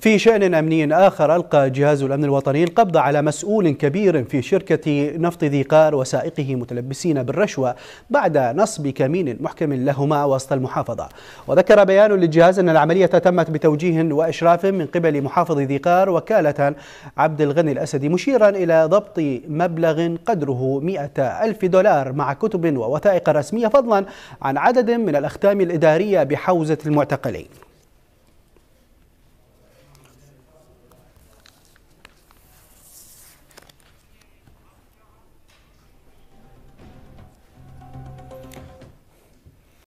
في شأن أمني آخر ألقى جهاز الأمن الوطني القبض على مسؤول كبير في شركة نفط ذي قار وسائقه متلبسين بالرشوة بعد نصب كمين محكم لهما وسط المحافظة وذكر بيان للجهاز أن العملية تمت بتوجيه وإشراف من قبل محافظ ذي قار وكالة عبد الغني الأسدي مشيرا إلى ضبط مبلغ قدره 100 ألف دولار مع كتب ووثائق رسمية فضلا عن عدد من الأختام الإدارية بحوزة المعتقلين